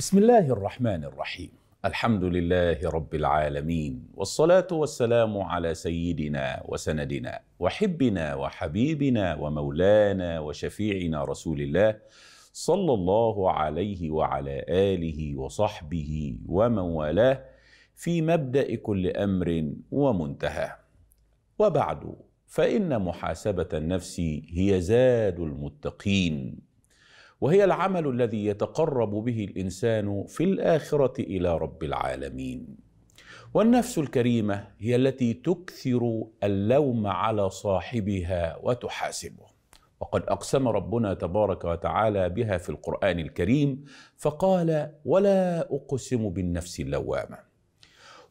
بسم الله الرحمن الرحيم الحمد لله رب العالمين والصلاه والسلام على سيدنا وسندنا وحبنا وحبيبنا ومولانا وشفيعنا رسول الله صلى الله عليه وعلى اله وصحبه ومن والاه في مبدا كل امر ومنتهى وبعد فان محاسبه النفس هي زاد المتقين وهي العمل الذي يتقرب به الانسان في الاخره الى رب العالمين والنفس الكريمه هي التي تكثر اللوم على صاحبها وتحاسبه وقد اقسم ربنا تبارك وتعالى بها في القران الكريم فقال ولا اقسم بالنفس اللوامه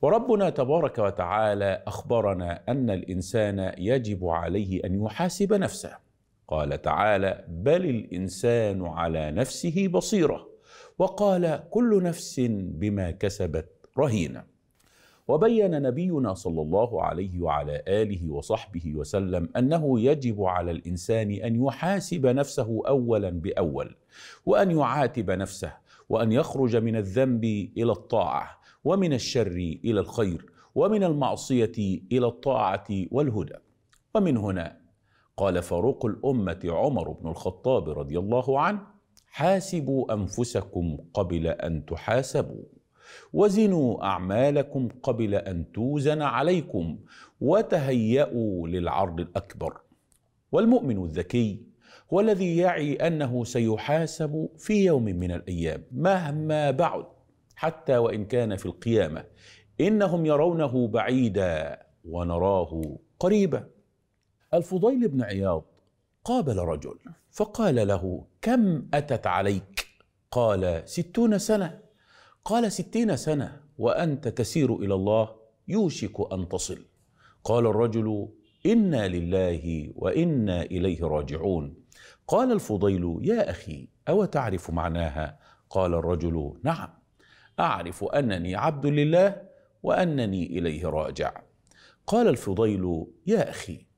وربنا تبارك وتعالى اخبرنا ان الانسان يجب عليه ان يحاسب نفسه قال تعالى بل الانسان على نفسه بصيره وقال كل نفس بما كسبت رهينه وبين نبينا صلى الله عليه وعلى اله وصحبه وسلم انه يجب على الانسان ان يحاسب نفسه اولا باول وان يعاتب نفسه وان يخرج من الذنب الى الطاعه ومن الشر الى الخير ومن المعصيه الى الطاعه والهدى ومن هنا قال فاروق الأمة عمر بن الخطاب رضي الله عنه حاسبوا أنفسكم قبل أن تحاسبوا وزنوا أعمالكم قبل أن توزن عليكم وتهيأوا للعرض الأكبر والمؤمن الذكي هو الذي يعي أنه سيحاسب في يوم من الأيام مهما بعد حتى وإن كان في القيامة إنهم يرونه بعيدا ونراه قريبا الفضيل بن عياض قابل رجل فقال له كم أتت عليك قال ستون سنة قال ستين سنة وأنت تسير إلى الله يوشك أن تصل قال الرجل إنا لله وإنا إليه راجعون قال الفضيل يا أخي أو تعرف معناها قال الرجل نعم أعرف أنني عبد لله وأنني إليه راجع قال الفضيل يا أخي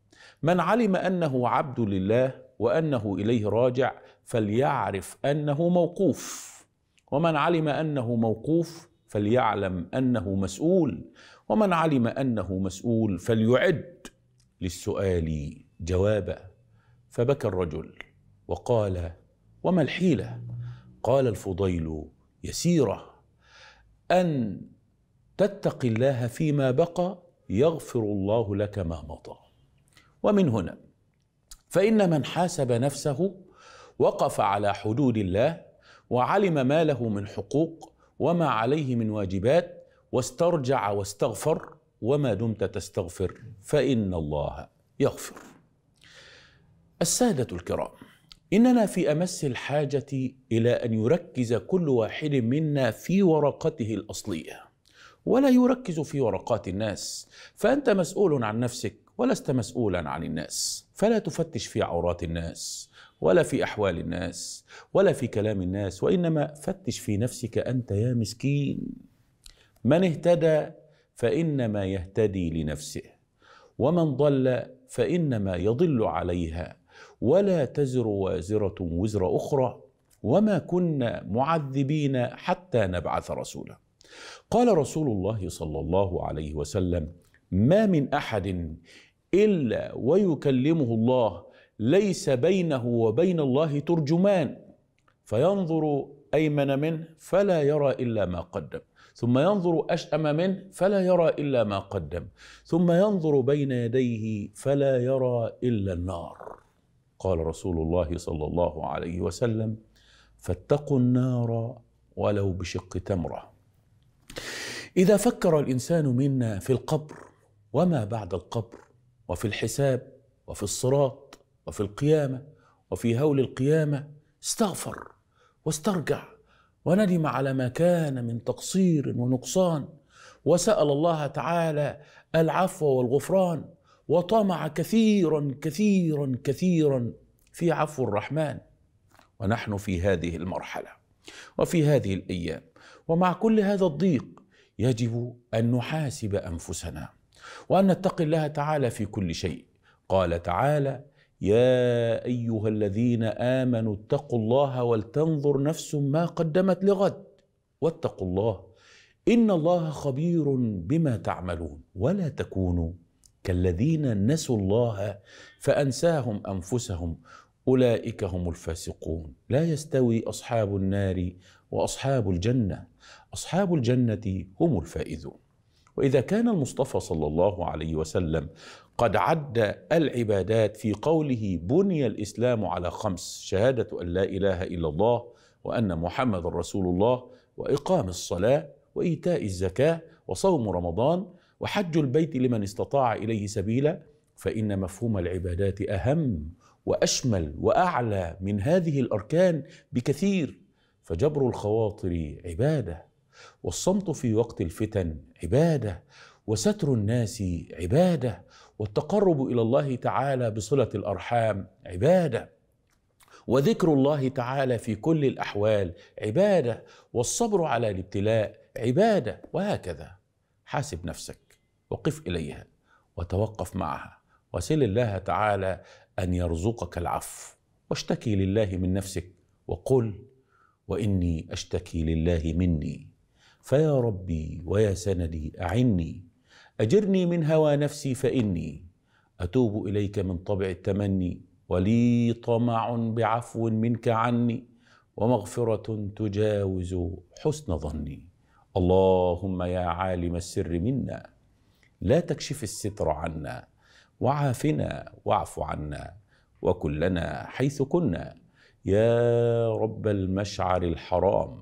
من علم انه عبد لله وانه اليه راجع فليعرف انه موقوف ومن علم انه موقوف فليعلم انه مسؤول ومن علم انه مسؤول فليعد للسؤال جوابا فبكى الرجل وقال وما الحيله قال الفضيل يسيره ان تتقي الله فيما بقى يغفر الله لك ما مضى ومن هنا فإن من حاسب نفسه وقف على حدود الله وعلم ما له من حقوق وما عليه من واجبات واسترجع واستغفر وما دمت تستغفر فإن الله يغفر. السادة الكرام، إننا في أمس الحاجة إلى أن يركز كل واحد منا في ورقته الأصلية، ولا يركز في ورقات الناس، فأنت مسؤول عن نفسك ولست مسؤولا عن الناس فلا تفتش في عورات الناس ولا في احوال الناس ولا في كلام الناس وانما فتش في نفسك انت يا مسكين من اهتدى فانما يهتدي لنفسه ومن ضل فانما يضل عليها ولا تزر وازره وزر اخرى وما كنا معذبين حتى نبعث رسولا قال رسول الله صلى الله عليه وسلم ما من احد إلا ويكلمه الله ليس بينه وبين الله ترجمان فينظر أيمن منه فلا يرى إلا ما قدم ثم ينظر أشأم منه فلا يرى إلا ما قدم ثم ينظر بين يديه فلا يرى إلا النار قال رسول الله صلى الله عليه وسلم فاتقوا النار ولو بشق تمره إذا فكر الإنسان منا في القبر وما بعد القبر وفي الحساب وفي الصراط وفي القيامة وفي هول القيامة استغفر واسترجع وندم على ما كان من تقصير ونقصان وسأل الله تعالى العفو والغفران وطمع كثيرا كثيرا كثيرا في عفو الرحمن ونحن في هذه المرحلة وفي هذه الأيام ومع كل هذا الضيق يجب أن نحاسب أنفسنا وأن نتقي الله تعالى في كل شيء قال تعالى يا أيها الذين آمنوا اتقوا الله ولتنظر نفس ما قدمت لغد واتقوا الله إن الله خبير بما تعملون ولا تكونوا كالذين نسوا الله فأنساهم أنفسهم أولئك هم الفاسقون لا يستوي أصحاب النار وأصحاب الجنة أصحاب الجنة هم الفائزون واذا كان المصطفى صلى الله عليه وسلم قد عد العبادات في قوله بني الاسلام على خمس شهاده ان لا اله الا الله وان محمد رسول الله واقام الصلاه وايتاء الزكاه وصوم رمضان وحج البيت لمن استطاع اليه سبيلا فان مفهوم العبادات اهم واشمل واعلى من هذه الاركان بكثير فجبر الخواطر عباده والصمت في وقت الفتن عباده وستر الناس عباده والتقرب الى الله تعالى بصله الارحام عباده وذكر الله تعالى في كل الاحوال عباده والصبر على الابتلاء عباده وهكذا حاسب نفسك وقف اليها وتوقف معها وسل الله تعالى ان يرزقك العفو واشتكي لله من نفسك وقل واني اشتكي لله مني فيا ربي ويا سندي أعني أجرني من هوى نفسي فإني أتوب إليك من طبع التمني ولي طمع بعفو منك عني ومغفرة تجاوز حسن ظني اللهم يا عالم السر منا لا تكشف الستر عنا وعافنا واعف عنا وكلنا حيث كنا يا رب المشعر الحرام